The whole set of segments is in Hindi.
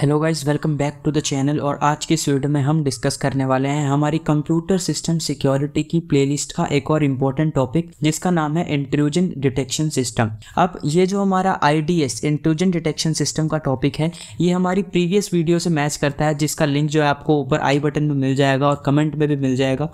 hello guys welcome back to the channel और आज के इस वीडियो में हम डिस्कस करने वाले हैं हमारी कंप्यूटर सिस्टम सिक्योरिटी की प्लेलिस्ट का एक और इम्पोर्टेंट टॉपिक जिसका नाम है इंट्रूजन डिटेक्शन सिस्टम अब ये जो हमारा आईडीएस इंट्रूजन डिटेक्शन सिस्टम का टॉपिक है ये हमारी प्रीवियस वीडियो से मैच करता है जिसका लिंक जो है आपको ऊपर आई बटन में मिल जाएगा और कमेंट में भी मिल जाएगा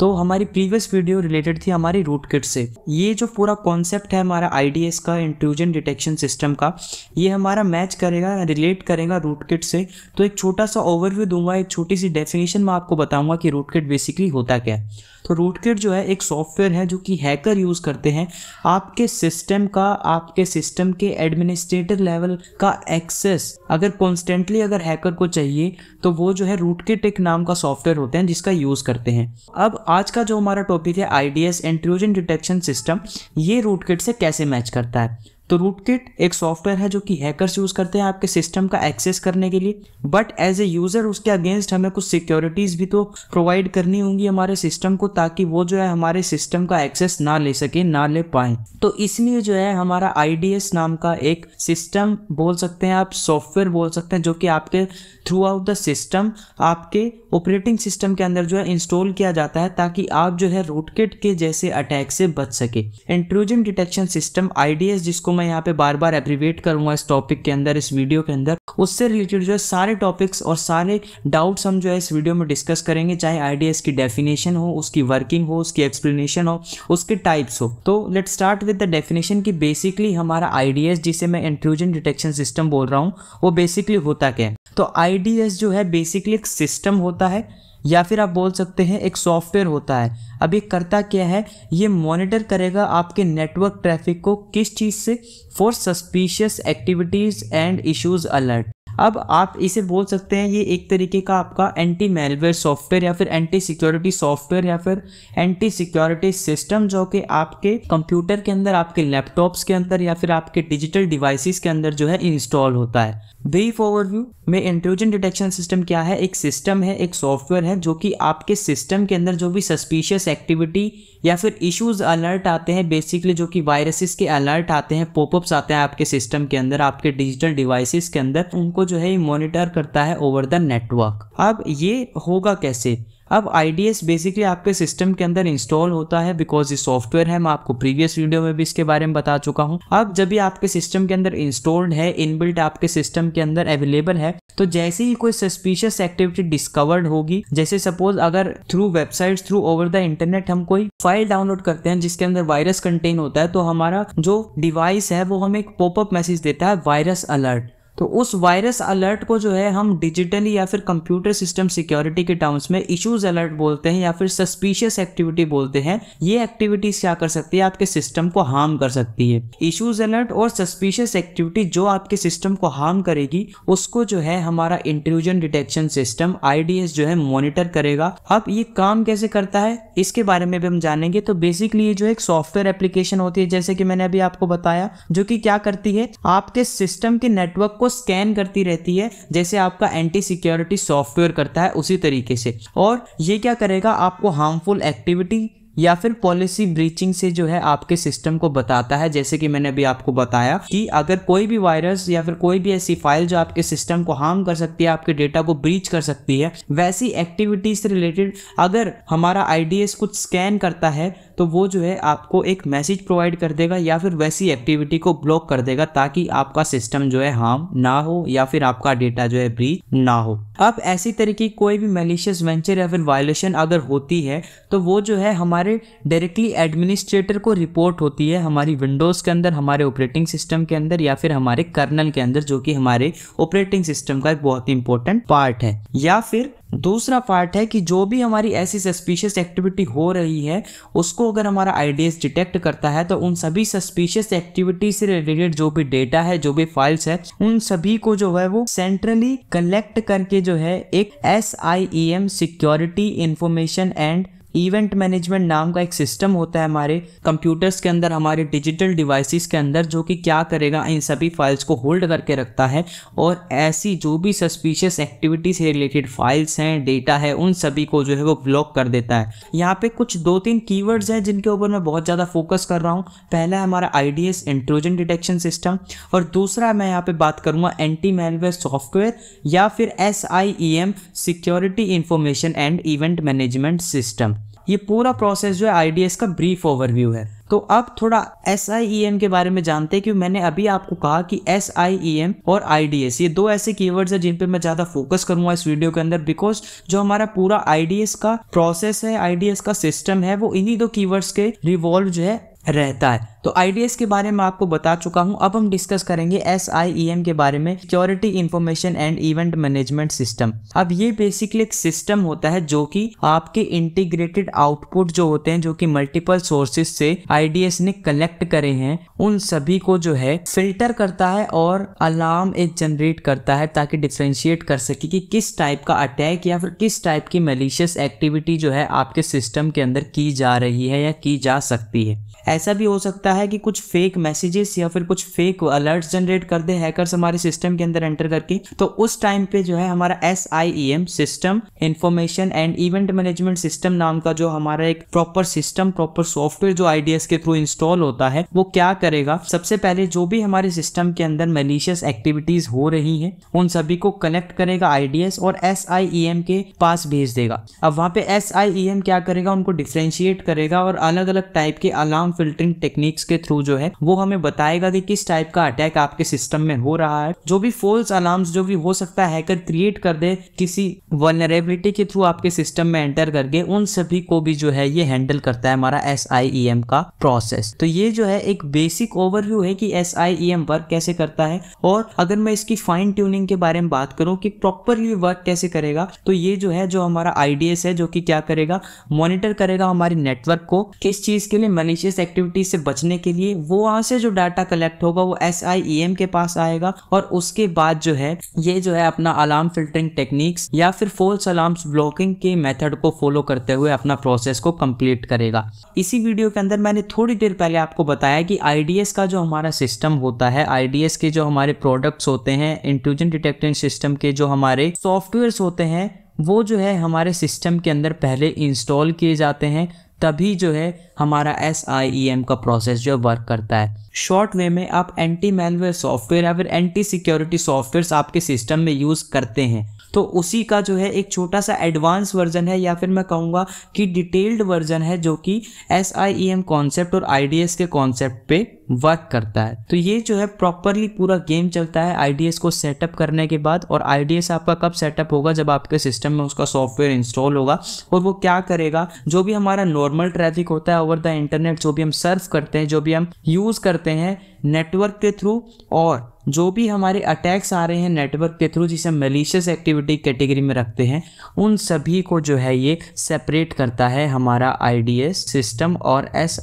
तो हमारी प्रीवियस वीडियो रिलेटेड थी हमारी रूट किट से ये जो पूरा कॉन्सेप्ट है हमारा आई का इंट्रूजन डिटेक्शन सिस्टम का ये हमारा मैच करेगा रिलेट करेगा रूट रूटकिट से तो एक छोटा सा ओवरव्यू दूंगा एक छोटी सी डेफिनेशन मैं आपको बताऊंगा कि रूटकिट बेसिकली होता क्या है तो रूटकिट जो है एक सॉफ्टवेयर है जो कि हैकर यूज़ करते हैं आपके सिस्टम का आपके सिस्टम के एडमिनिस्ट्रेटर लेवल का एक्सेस अगर कॉन्स्टेंटली अगर हैकर को चाहिए तो वो जो है रूटकिट एक नाम का सॉफ्टवेयर होते हैं जिसका यूज़ करते हैं अब आज का जो हमारा टॉपिक है I D S detection system ये रूटकिट से कैसे मैच करता है तो रूट किट एक सॉफ्टवेयर है जो कि हैकर्स यूज़ करते हैं आपके सिस्टम का एक्सेस करने के लिए बट एज ए यूज़र उसके अगेंस्ट हमें कुछ सिक्योरिटीज़ भी तो प्रोवाइड करनी होंगी हमारे सिस्टम को ताकि वो जो है हमारे सिस्टम का एक्सेस ना ले सके ना ले पाए तो इसलिए जो है हमारा आई नाम का एक सिस्टम बोल सकते हैं आप सॉफ्टवेयर बोल सकते हैं जो कि आपके थ्रू आउट द सिस्टम आपके ऑपरेटिंग सिस्टम के अंदर जो है इंस्टॉल किया जाता है ताकि आप जो है रूटकिट के जैसे अटैक से बच सके इंट्रूजन डिटेक्शन सिस्टम आई जिसको मैं यहाँ पे बार बार एब्रीवेट करूंगा इस टॉपिक के अंदर इस वीडियो के अंदर उससे रिलेटेड जो है सारे टॉपिक्स और सारे डाउट्स हम जो है इस वीडियो में डिस्कस करेंगे चाहे आइडियाज़ की डेफिनेशन हो उसकी वर्किंग हो उसकी एक्सप्लेनेशन हो उसके टाइप्स हो तो let start with the definition की बेसिकली हमारा आईडीएस जिसे मैं इंट्रूजन डिटेक्शन सिस्टम बोल रहा हूँ वो बेसिकली होता क्या है तो आईडीएस जो है बेसिकली एक सिस्टम होता है या फिर आप बोल सकते हैं एक सॉफ्टवेयर होता है अब ये करता क्या है ये मॉनिटर करेगा आपके नेटवर्क ट्रैफिक को किस चीज़ से for suspicious activities and issues alert अब आप इसे बोल सकते हैं ये एक तरीके का आपका एंटी मेलवेयर सॉफ्टवेयर या फिर एंटी सिक्योरिटी सॉफ्टवेयर या फिर एंटी सिक्योरिटी सिस्टम जो कि आपके कंप्यूटर के अंदर आपके लैपटॉप्स के अंदर या फिर आपके डिजिटल डिवाइसेस के अंदर जो है इंस्टॉल होता है ब्रीफ ओवरव्यू में इंट्रोजन डिटेक्शन सिस्टम क्या है एक सिस्टम है एक सॉफ्टवेयर है जो कि आपके सिस्टम के अंदर जो भी सस्पिशियस एक्टिविटी या फिर इश्यूज अलर्ट आते हैं बेसिकली जो कि वायरसेस के अलर्ट आते हैं पोपअप्स आते हैं आपके सिस्टम के अंदर आपके डिजिटल डिवाइसेस के अंदर उनको जो है मॉनिटर करता है ओवर द नेटवर्क अब ये होगा कैसे अब आई बेसिकली आपके सिस्टम के अंदर इंस्टॉल होता है बिकॉज ये सॉफ्टवेयर है मैं आपको प्रीवियस वीडियो में भी इसके बारे में बता चुका हूँ अब जब भी आपके सिस्टम के अंदर इंस्टॉल्ड है इनबिल्ट आपके सिस्टम के अंदर अवेलेबल है तो जैसे ही कोई सस्पिशियस एक्टिविटी डिस्कवर्ड होगी जैसे सपोज अगर through website through over the internet हम कोई फाइल डाउनलोड करते हैं जिसके अंदर वायरस कंटेन होता है तो हमारा जो डिवाइस है वो हमें एक पॉपअप मैसेज देता है वायरस अलर्ट तो उस वायरस अलर्ट को जो है हम डिजिटली या फिर कंप्यूटर सिस्टम सिक्योरिटी के टर्म्स में इश्यूज अलर्ट बोलते हैं या फिर सस्पिशियस एक्टिविटी बोलते हैं ये एक्टिविटीज क्या कर सकती है आपके सिस्टम को हार्म कर सकती है इश्यूज अलर्ट और सस्पिशियस एक्टिविटी जो आपके सिस्टम को हार्म करेगी उसको जो है हमारा इंट्रूजन डिटेक्शन सिस्टम आई जो है मॉनिटर करेगा अब ये काम कैसे करता है इसके बारे में भी हम जानेंगे तो बेसिकली ये जो एक सॉफ्टवेयर एप्लीकेशन होती है जैसे कि मैंने अभी आपको बताया जो कि क्या करती है आपके सिस्टम के नेटवर्क को आपको स्कैन करती रहती है जैसे आपका एंटी सिक्योरिटी सॉफ्टवेयर करता है उसी तरीके से और ये क्या करेगा आपको हार्मफुल एक्टिविटी या फिर पॉलिसी ब्रीचिंग से जो है आपके सिस्टम को बताता है जैसे कि मैंने अभी आपको बताया कि अगर कोई भी वायरस या फिर कोई भी ऐसी फाइल जो आपके सिस्टम को हार्म कर सकती है आपके डेटा को ब्रीच कर सकती है वैसी एक्टिविटीज से रिलेटेड अगर हमारा आई कुछ स्कैन करता है तो वो जो है आपको एक मैसेज प्रोवाइड कर देगा या फिर वैसी एक्टिविटी को ब्लॉक कर देगा ताकि आपका सिस्टम जो है हार्म ना हो या फिर आपका डेटा जो है ब्रीच ना हो अब ऐसी तरीके कोई भी मेलिशियस वेंचर या फिर वायलेशन अगर होती है तो वो जो है हमारे डायरेक्टली एडमिनिस्ट्रेटर को रिपोर्ट होती है हमारी विंडोज़ के अंदर हमारे ऑपरेटिंग सिस्टम के अंदर या फिर हमारे कर्नल के अंदर जो कि हमारे ऑपरेटिंग सिस्टम का एक बहुत ही इंपॉर्टेंट पार्ट है या फिर दूसरा पार्ट है कि जो भी हमारी ऐसी सस्पिशियस एक्टिविटी हो रही है उसको अगर हमारा आईडीएस डिटेक्ट करता है तो उन सभी सस्पिशियस एक्टिविटी से रिलेटेड जो भी डेटा है जो भी फाइल्स है उन सभी को जो है वो सेंट्रली कलेक्ट करके जो है एक S I E M security information and event management नाम का एक सिस्टम होता है हमारे कंप्यूटर्स के अंदर हमारे डिजिटल डिवाइसेस के अंदर जो कि क्या करेगा इन सभी फाइल्स को होल्ड करके रखता है और ऐसी जो भी सस्पिशियस एक्टिविटी से रिलेटेड फाइल्स हैं डेटा है उन सभी को जो है वो ब्लॉक कर देता है यहाँ पे कुछ दो तीन कीवर्ड्स हैं जिनके ऊपर मैं बहुत ज़्यादा फोकस कर रहा हूँ पहला है हमारा I D S intrusion detection system और दूसरा मैं यहाँ पर बात करूँगा एंटी मैनवेयर सॉफ्टवेयर या फिर S I E M security information and event management system ये पूरा प्रोसेस जो है आई का ब्रीफ ओवरव्यू है तो अब थोड़ा एस e के बारे में जानते हैं क्योंकि मैंने अभी आपको कहा कि एस e और आई ये दो ऐसे कीवर्ड्स हैं जिन पे मैं ज़्यादा फोकस करूंगा इस वीडियो के अंदर बिकॉज जो हमारा पूरा आई का प्रोसेस है आई का सिस्टम है वो इन्हीं दो कीवर्ड्स के रिवॉल्व जो है रहता है तो आई के बारे में आपको बता चुका हूं अब हम डिस्कस करेंगे एस e के बारे में security information and event management system अब ये बेसिकली एक सिस्टम होता है जो कि आपके इंटीग्रेटेड आउटपुट जो होते हैं जो कि मल्टीपल सोर्सेज से आई ने कलेक्ट करे हैं उन सभी को जो है फिल्टर करता है और अलार्म एक जनरेट करता है ताकि डिफ्रेंशिएट कर सके कि किस टाइप का अटैक या फिर किस टाइप की मलिशियस एक्टिविटी जो है आपके सिस्टम के अंदर की जा रही है या की जा सकती है ऐसा भी हो सकता है कि कुछ फेक मैसेजेस या फिर कुछ फेक अलर्ट्स जनरेट कर दे हैकर्स हमारे सिस्टम के अंदर एंटर करके तो उस टाइम पे जो है हमारा S I E M system information and event management system नाम का जो हमारा एक प्रॉपर सिस्टम प्रॉपर सॉफ्टवेयर जो आई के थ्रू इंस्टॉल होता है वो क्या करेगा सबसे पहले जो भी हमारे सिस्टम के अंदर मेलिशियस एक्टिविटीज हो रही है उन सभी को कनेक्ट करेगा आईडीएस और एस e के पास भेज देगा अब वहां पे एस e क्या करेगा उनको डिफ्रेंशिएट करेगा और अलग अलग टाइप के अलार्म फिल्टरिंग टेक्निक्स के थ्रू जो है वो हमें बताएगा कि किस टाइप का अटैक आपके सिस्टम में हो रहा है जो भी फॉल्स अलार्म्स जो भी हो सकता है हैकर क्रिएट कर दे किसी वनरेबिलिटी के थ्रू आपके सिस्टम में एंटर करके उन सभी को भी जो है ये हैंडल करता है हमारा एस e का प्रोसेस तो ये जो है एक बेसिक ओवरव्यू है कि एस वर्क e कैसे करता है और अगर मैं इसकी फाइन ट्यूनिंग के बारे में बात करूँ कि प्रॉपरली वर्क कैसे करेगा तो ये जो है जो हमारा आईडीएस है जो कि क्या करेगा मॉनिटर करेगा हमारे नेटवर्क को किस चीज के लिए मलिशियस एक्टिविटी से बचने के लिए वो वहां से जो डाटा कलेक्ट होगा वो एस e के पास आएगा और उसके बाद जो है ये जो है अपना अलार्म फिल्टरिंग टेक्निक्स या फिर फोल्स अलार्म ब्लॉकिंग के मेथड को फॉलो करते हुए अपना प्रोसेस को कंप्लीट करेगा इसी वीडियो के अंदर मैंने थोड़ी देर पहले आपको बताया कि आई का जो हमारा सिस्टम होता है आई के जो हमारे प्रोडक्ट्स होते हैं इंटेलिजेंट डिटेक्टिंग सिस्टम के जो हमारे सॉफ्टवेयर होते हैं वो जो है हमारे सिस्टम के अंदर पहले इंस्टॉल किए जाते हैं तभी जो है हमारा एस आई ई एम का प्रोसेस जो है वर्क करता है शॉर्ट वे में आप एंटी मेलवेयर सॉफ्टवेयर या फिर एंटी सिक्योरिटी सॉफ्टवेयर आपके सिस्टम में यूज़ करते हैं तो उसी का जो है एक छोटा सा एडवांस वर्जन है या फिर मैं कहूँगा कि डिटेल्ड वर्जन है जो कि S I E M concept और आई डी एस के कॉन्सेप्ट पे वर्क करता है तो ये जो है प्रॉपरली पूरा गेम चलता है आई को सेटअप करने के बाद और आई आपका कब सेटअप होगा जब आपके सिस्टम में उसका सॉफ्टवेयर इंस्टॉल होगा और वो क्या करेगा जो भी हमारा नॉर्मल ट्रैफिक होता है ओवर द इंटरनेट जो भी हम सर्फ करते हैं जो भी हम यूज़ करते हैं नेटवर्क के थ्रू और जो भी हमारे अटैक्स आ रहे हैं नेटवर्क के थ्रू जिसे मलिशियस एक्टिविटी कैटेगरी में रखते हैं उन सभी को जो है ये सेपरेट करता है हमारा आई सिस्टम और S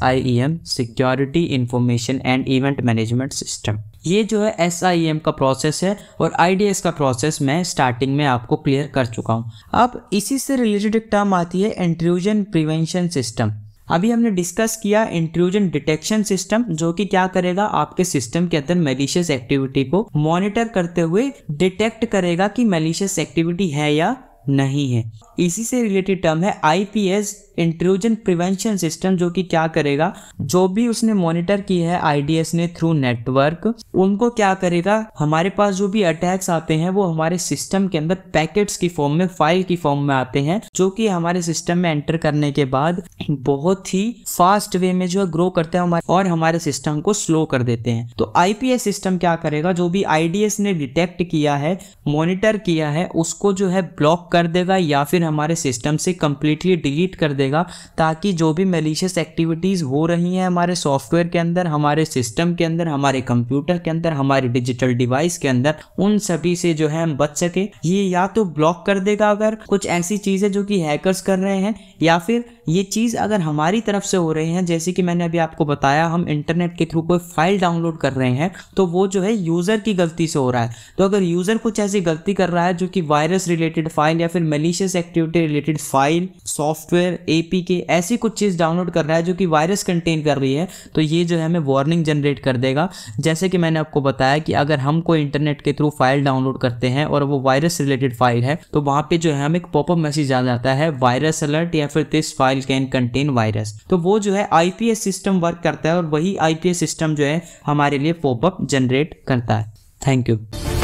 security information and event management system ये जो है एस e का प्रोसेस है और आई का प्रोसेस मैं स्टार्टिंग में आपको क्लियर कर चुका हूँ अब इसी से रिलेटेड एक टर्म आती है इंट्रूजन प्रिवेंशन सिस्टम अभी हमने डिस्कस किया इंट्रूजन डिटेक्शन सिस्टम जो कि क्या करेगा आपके सिस्टम के अंदर मेलिशियस एक्टिविटी को मॉनिटर करते हुए डिटेक्ट करेगा कि मेलिशियस एक्टिविटी है या नहीं है इसी से रिलेटेड टर्म है आईपीएस इंट्रूजन प्रिवेंशन सिस्टम जो कि क्या करेगा जो भी उसने मॉनिटर की है आईडीएस ने थ्रू नेटवर्क उनको क्या करेगा हमारे पास जो भी अटैक्स आते हैं वो हमारे सिस्टम के अंदर पैकेट्स की फॉर्म में फाइल की फॉर्म में आते हैं जो कि हमारे सिस्टम में एंटर करने के बाद बहुत ही फास्ट वे में जो है ग्रो करते हैं हमारे और हमारे सिस्टम को स्लो कर देते हैं तो आई सिस्टम क्या करेगा जो भी आईडीएस ने डिटेक्ट किया है मॉनिटर किया है उसको जो है ब्लॉक कर देगा या फिर हमारे सिस्टम से कम्प्लीटली डिलीट कर देगा ताकि जो भी मेलिशियस एक्टिविटीज़ हो रही हैं हमारे सॉफ्टवेयर के अंदर हमारे सिस्टम के अंदर हमारे कंप्यूटर के अंदर हमारे डिजिटल डिवाइस के अंदर उन सभी से जो है हम बच सके ये या तो ब्लॉक कर देगा अगर कुछ ऐसी चीज़ें जो कि हैकर्स कर रहे हैं या फिर ये चीज़ अगर हमारी तरफ से हो रही हैं जैसे कि मैंने अभी आपको बताया हम इंटरनेट के थ्रू कोई फाइल डाउनलोड कर रहे हैं तो वो जो है यूज़र की गलती से हो रहा है तो अगर यूज़र कुछ ऐसी गलती कर रहा है जो कि वायरस रिलेटेड फाइल या फिर malicious activity related file software ए के ऐसी कुछ चीज़ डाउनलोड कर रहा है जो कि वायरस कंटेन कर रही है तो ये जो है हमें वार्निंग जनरेट कर देगा जैसे कि मैंने आपको बताया कि अगर हम कोई इंटरनेट के थ्रू फाइल डाउनलोड करते हैं और वो वायरस रिलेटेड फाइल है तो वहाँ पे जो है हमें एक पॉपअप मैसेज आ जाता है वायरस अलर्ट या फिर this file can contain virus तो वो जो है आईपीएस सिस्टम वर्क करता है और वही आईपीएस सिस्टम जो है हमारे लिए पॉपअप जनरेट करता है थैंक यू